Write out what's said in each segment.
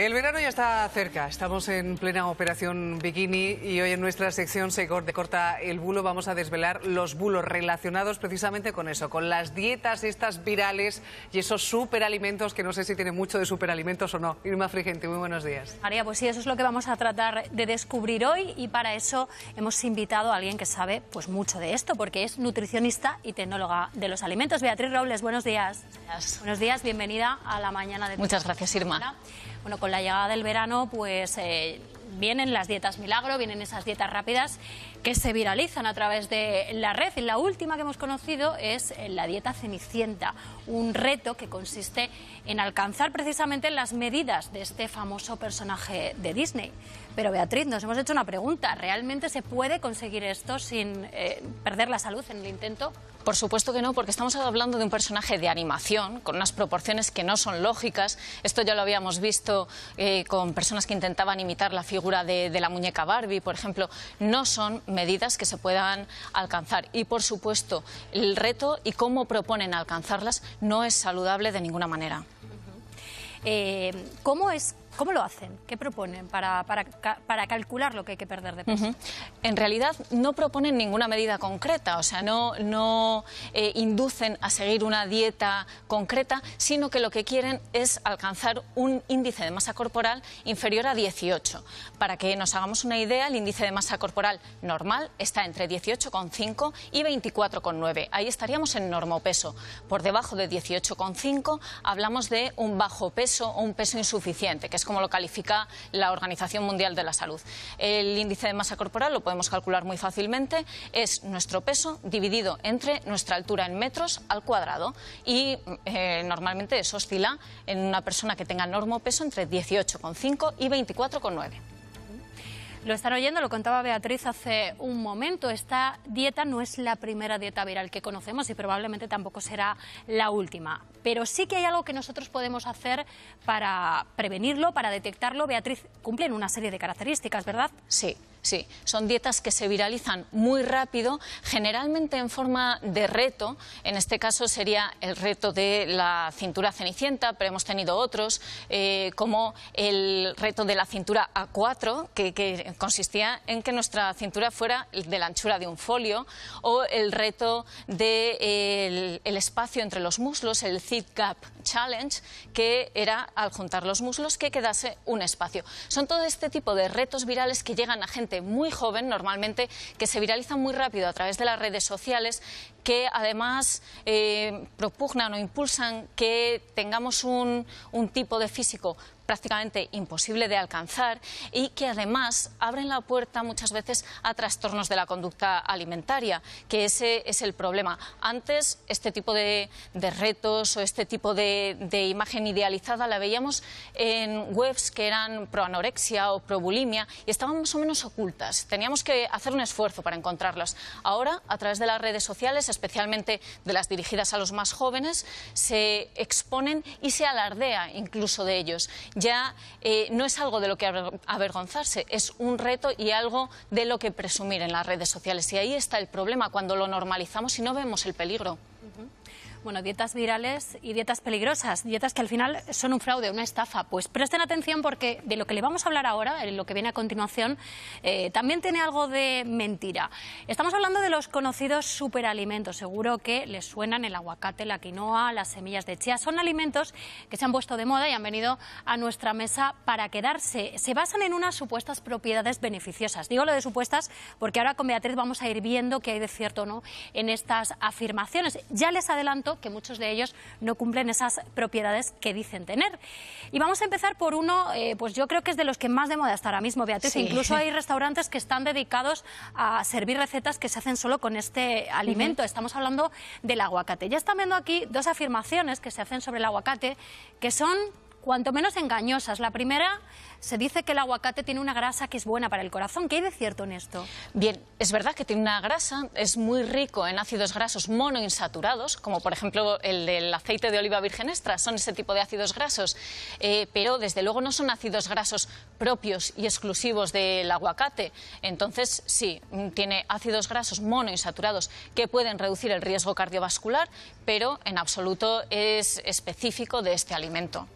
El verano ya está cerca, estamos en plena operación bikini y hoy en nuestra sección Se corta el bulo vamos a desvelar los bulos relacionados precisamente con eso, con las dietas estas virales y esos superalimentos que no sé si tiene mucho de superalimentos o no. Irma Frigente, muy buenos días. María, pues sí, eso es lo que vamos a tratar de descubrir hoy y para eso hemos invitado a alguien que sabe pues mucho de esto porque es nutricionista y tecnóloga de los alimentos. Beatriz Robles, buenos días. Buenos días, buenos días bienvenida a la mañana de... Muchas gracias, Irma bueno, con la llegada del verano, pues eh, vienen las dietas milagro, vienen esas dietas rápidas que se viralizan a través de la red. Y la última que hemos conocido es eh, la dieta cenicienta, un reto que consiste en alcanzar precisamente las medidas de este famoso personaje de Disney. Pero Beatriz, nos hemos hecho una pregunta. ¿Realmente se puede conseguir esto sin eh, perder la salud en el intento? Por supuesto que no, porque estamos hablando de un personaje de animación, con unas proporciones que no son lógicas. Esto ya lo habíamos visto eh, con personas que intentaban imitar la figura de, la muñeca Barbie, por ejemplo. No son medidas que se puedan alcanzar. Y, por supuesto, el reto y cómo proponen alcanzarlas no es saludable de ninguna manera. Eh, ¿Cómo es ¿Cómo lo hacen? ¿Qué proponen para, para, calcular lo que hay que perder de peso? En realidad no proponen ninguna medida concreta, o sea, no, no eh, inducen a seguir una dieta concreta, sino que lo que quieren es alcanzar un índice de masa corporal inferior a 18. Para que nos hagamos una idea, el índice de masa corporal normal está entre 18,5 y 24,9. Ahí estaríamos en normopeso. Por debajo de 18,5 hablamos de un bajo peso o un peso insuficiente, que es como lo califica la Organización Mundial de la Salud. El índice de masa corporal lo podemos calcular muy fácilmente, es nuestro peso dividido entre nuestra altura en metros al cuadrado y eh, normalmente eso oscila en una persona que tenga peso entre 18,5 y 24,9. Lo están oyendo, lo contaba Beatriz hace un momento. Esta dieta no es la primera dieta viral que conocemos y probablemente tampoco será la última. Pero sí que hay algo que nosotros podemos hacer para prevenirlo, para detectarlo. Beatriz, cumplen una serie de características, ¿verdad? Sí. Sí, son dietas que se viralizan muy rápido, generalmente en forma de reto. En este caso sería el reto de la cintura cenicienta, pero hemos tenido otros, eh, como el reto de la cintura A4, que, consistía en que nuestra cintura fuera de la anchura de un folio, o el reto del de, el, espacio entre los muslos, el Thick Gap Challenge, que era al juntar los muslos que quedase un espacio. Son todo este tipo de retos virales que llegan a gente muy joven, normalmente, que se viraliza muy rápido a través de las redes sociales, que además eh, propugnan o impulsan que tengamos un tipo de físico prácticamente imposible de alcanzar y que además abren la puerta muchas veces a trastornos de la conducta alimentaria, que ese es el problema. Antes este tipo de, retos o este tipo de, de, imagen idealizada la veíamos en webs que eran proanorexia o probulimia y estaban más o menos ocultas. Teníamos que hacer un esfuerzo para encontrarlas. Ahora, a través de las redes sociales, especialmente de las dirigidas a los más jóvenes, se exponen y se alardea incluso de ellos ya eh, no es algo de lo que avergonzarse, es un reto y algo de lo que presumir en las redes sociales. Y ahí está el problema, cuando lo normalizamos y no vemos el peligro. Bueno, dietas virales y dietas peligrosas, dietas que al final son un fraude, una estafa. Pues presten atención porque de lo que le vamos a hablar ahora, en lo que viene a continuación, eh, también tiene algo de mentira. Estamos hablando de los conocidos superalimentos. Seguro que les suenan el aguacate, la quinoa, las semillas de chía. Son alimentos que se han puesto de moda y han venido a nuestra mesa para quedarse. Se basan en unas supuestas propiedades beneficiosas. Digo lo de supuestas porque ahora con Beatriz vamos a ir viendo qué hay de cierto o no en estas afirmaciones. Ya les adelanto que muchos de ellos no cumplen esas propiedades que dicen tener. Y vamos a empezar por uno, eh, pues yo creo que es de los que más de moda está ahora mismo, Beatriz. Incluso hay restaurantes que están dedicados a servir recetas que se hacen solo con este alimento. Estamos hablando del aguacate. Ya están viendo aquí dos afirmaciones que se hacen sobre el aguacate que son cuanto menos engañosas. La primera se dice que el aguacate tiene una grasa que es buena para el corazón. ¿Qué hay de cierto en esto? Bien, es verdad que tiene una grasa, es muy rico en ácidos grasos monoinsaturados, como por ejemplo el del aceite de oliva virgen extra, son ese tipo de ácidos grasos, eh, pero desde luego no son ácidos grasos propios y exclusivos del aguacate. Entonces, sí, mm, tiene ácidos grasos monoinsaturados que pueden reducir el riesgo cardiovascular, pero en absoluto es específico de este alimento.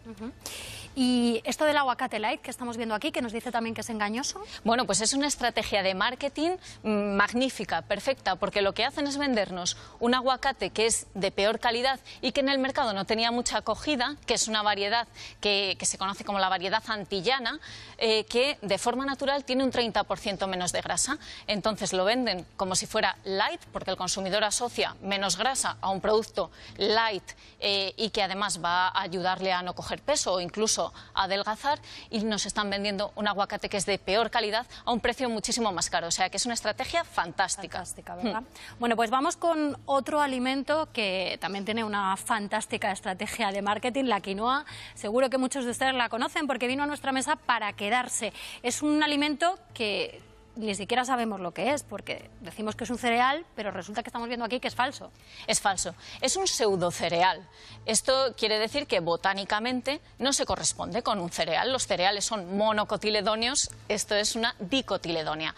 Y esto del aguacate light que estamos viendo aquí, que nos dice también que es engañoso. Bueno, pues es una estrategia de marketing mm, magnífica, perfecta, porque lo que hacen es vendernos un aguacate que es de peor calidad y que en el mercado no tenía mucha acogida, que es una variedad que, se conoce como la variedad antillana, eh, que de forma natural tiene un 30% menos de grasa. Entonces lo venden como si fuera light, porque el consumidor asocia menos grasa a un producto light eh, y que además va a ayudarle a no coger peso o incluso adelgazar, y nos están vendiendo un aguacate que es de peor calidad a un precio muchísimo más caro. O sea que es una estrategia fantástica. Hmm. Bueno, pues vamos con otro alimento que también tiene una fantástica estrategia de marketing, la quinoa. Seguro que muchos de ustedes la conocen porque vino a nuestra mesa para quedarse. Es un alimento que ni siquiera sabemos lo que es, porque decimos que es un cereal, pero resulta que estamos viendo aquí que es falso. Es falso. Es un pseudo cereal. Esto quiere decir que botánicamente no se corresponde con un cereal. Los cereales son monocotiledóneos, esto es una dicotiledonia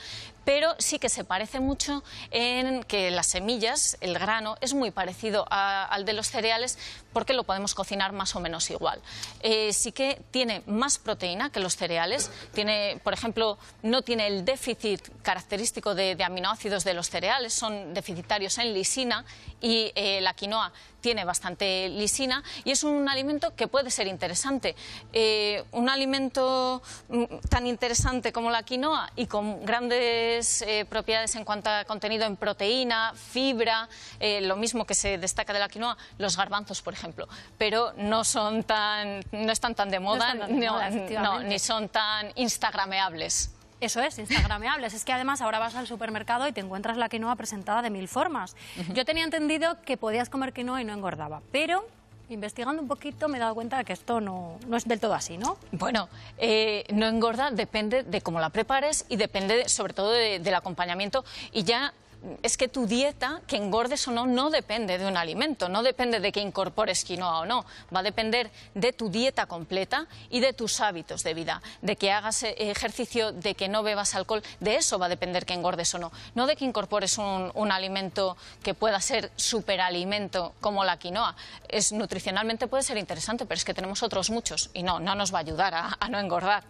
pero sí que se parece mucho en que las semillas, el grano, es muy parecido al de los cereales porque lo podemos cocinar más o menos igual. Eh, sí que tiene más proteína que los cereales, tiene, por ejemplo, no tiene el déficit característico de, aminoácidos de los cereales, son deficitarios en lisina y eh, la quinoa tiene bastante lisina y es un alimento que puede ser interesante. Eh, un alimento mm, tan interesante como la quinoa y con grandes eh, propiedades en cuanto a contenido en proteína, fibra, eh, lo mismo que se destaca de la quinoa, los garbanzos, por ejemplo, pero no son tan, no están tan de moda, ni son tan instagrameables. Eso es, instagrameables. Es que además ahora vas al supermercado y te encuentras la quinoa presentada de mil formas. Yo tenía entendido que podías comer quinoa y no engordaba, pero investigando un poquito me he dado cuenta de que esto no, no es del todo así, ¿no? Bueno, eh, no engorda, depende de cómo la prepares y depende sobre todo del acompañamiento. Y ya es que tu dieta, que engordes o no, no depende de un alimento, no depende de que incorpores quinoa o no, va a depender de tu dieta completa y de tus hábitos de vida, de que hagas e-, ejercicio, de que no bebas alcohol, de eso va a depender que engordes o no, no de que incorpores un, alimento que pueda ser superalimento como la quinoa. Es, nutricionalmente puede ser interesante, pero es que tenemos otros muchos y no, no nos va a ayudar a, no engordar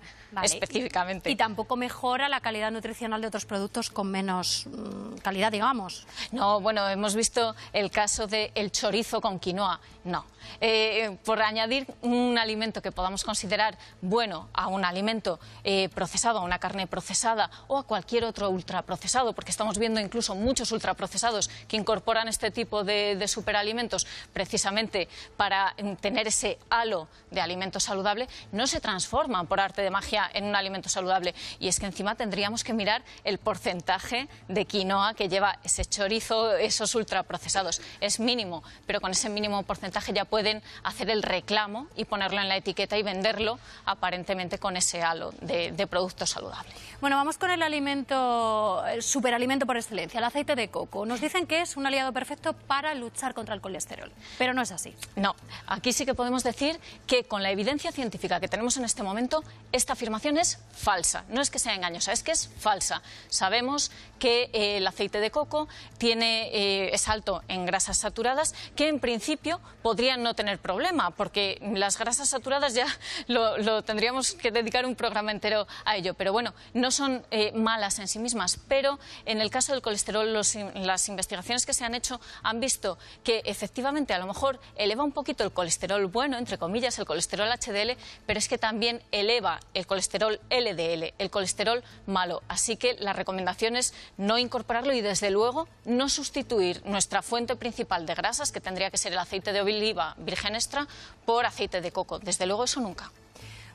específicamente. Y, tampoco mejora la calidad nutricional de otros productos con menos... Mm, digamos. No, bueno, hemos visto el caso del el chorizo con quinoa. No. Eh, por añadir un alimento que podamos considerar bueno a un alimento eh, procesado, a una carne procesada o a cualquier otro ultraprocesado, porque estamos viendo incluso muchos ultraprocesados que incorporan este tipo de, de superalimentos precisamente para tener ese halo de alimento saludable, no se transforman por arte de magia en un alimento saludable. Y es que encima tendríamos que mirar el porcentaje de quinoa que lleva ese chorizo, esos ultraprocesados. Es mínimo, pero con ese mínimo porcentaje ya pueden hacer el reclamo y ponerlo en la etiqueta y venderlo aparentemente con ese halo de, de producto saludable. Bueno, vamos con el alimento, el superalimento por excelencia, el aceite de coco. Nos dicen que es un aliado perfecto para luchar contra el colesterol, pero no es así. No, aquí sí que podemos decir que con la evidencia científica que tenemos en este momento, esta afirmación es falsa. No es que sea engañosa, es que es falsa. Sabemos que eh, el aceite de coco, tiene, eh, es alto en grasas saturadas, que en principio podrían no tener problema, porque las grasas saturadas ya lo, tendríamos que dedicar un programa entero a ello. Pero bueno, no son eh, malas en sí mismas, pero en el caso del colesterol, las investigaciones que se han hecho han visto que efectivamente a lo mejor eleva un poquito el colesterol bueno, entre comillas, el colesterol HDL, pero es que también eleva el colesterol LDL, el colesterol malo. Así que la recomendación es no incorporar y, desde luego, no sustituir nuestra fuente principal de grasas, que tendría que ser el aceite de oliva virgen extra, por aceite de coco. Desde luego, eso nunca.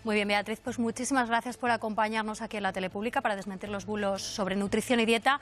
Muy bien, Beatriz, pues muchísimas gracias por acompañarnos aquí en la Telepública para desmentir los bulos sobre nutrición y dieta.